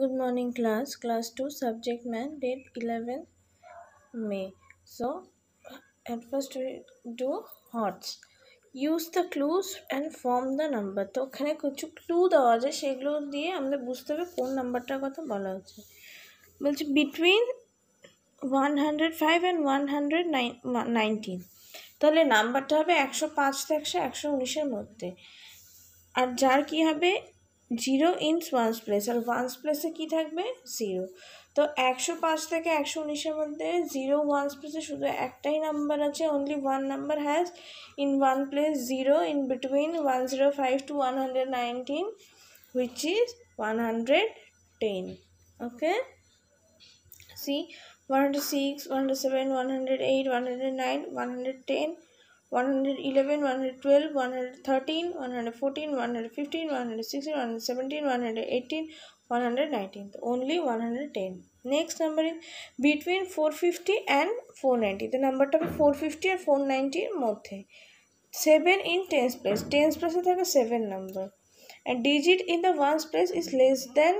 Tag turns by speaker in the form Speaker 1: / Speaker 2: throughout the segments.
Speaker 1: Good morning class. Class 2 subject man date 11 May. So at first we do hots. Use the clues and form the number তো ওখানে কিছু clue দেওয়া আছে সেগুলো দিয়ে আমাদের বুঝতে হবে কোন নাম্বারটার কথা বলা হচ্ছে বলছে between one hundred five and one hundred nineteen তাহলে নাম্বারটা হবে একশো পাঁচ থেকে একশো উনিশের মধ্যে আর যার কি হবে জিরো ইনস ওয়ান্স প্লেস আর ওয়ান্স প্লেসে কী থাকবে জিরো তো একশো পাঁচ থেকে একশো উনিশের মধ্যে জিরো ওয়ান্স প্লেসে শুধু একটাই নাম্বার আছে only one number has in one place zero in between one zero five to one hundred nineteen which is one hundred ten okay see one hundred six one hundred seven one hundred eight one hundred nine one hundred ten 111, 112, 113, 114, 115, 116, 117, 118, 119. Only 110. Next number is between 450 and 490. The number টাবে 450 আর 490 এর মধ্যে 7 in tens place. Tens place এ থাকে 7 number. And digit in the ones place is less than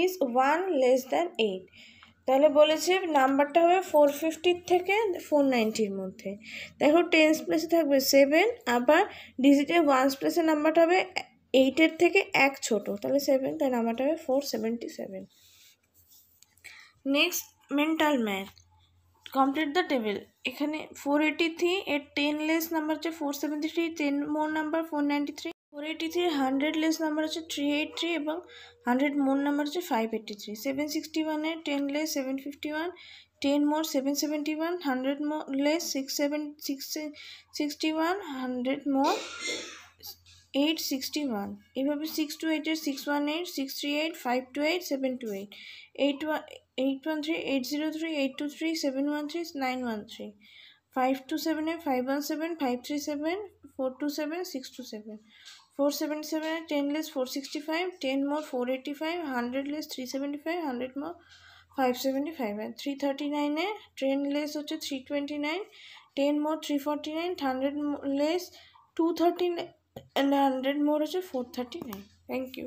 Speaker 1: is 1 less than 8. তাহলে বলেছে নাম্বারটা হবে four ফিফটির থেকে ফোর নাইনটির মধ্যে দেখো টেন্স প্লেসে থাকবে সেভেন আবার ডিজিটে ওয়ান্স প্লেসের নাম্বারটা হবে এইটের থেকে এক ছোট তাহলে সেভেন তাই নাম্বারটা হবে four seventy seven next mental math complete the table এখানে ফোর এইটি থ্রি এর টেন লেস নাম্বার হচ্ছে four seventy three ten more number four ninety three four eighty three hundred less number হচ্ছে three eight three এবং hundred more number হচ্ছে five eighty three seven sixty ওয়ানের ten less seven fifty one ten more seven seventy one hundred more less six seven six sixty one hundred more eight sixty one এইভাবে six two এইটের six one eight six three eight five two eight seven two eight eight one eight one three eight zero three eight two three seven one three nine one three five two সেভেনে five one seven five three seven four two seven six two seven four seven সেভেনে ten less four sixty five ten more four eighty five hundred less three seventy five hundred more five seventy five three thirty নাইনে ten less হচ্ছে three twenty nine ten more three forty nine hundred less two thirty nine hundred more হচ্ছে four thirty nine thank you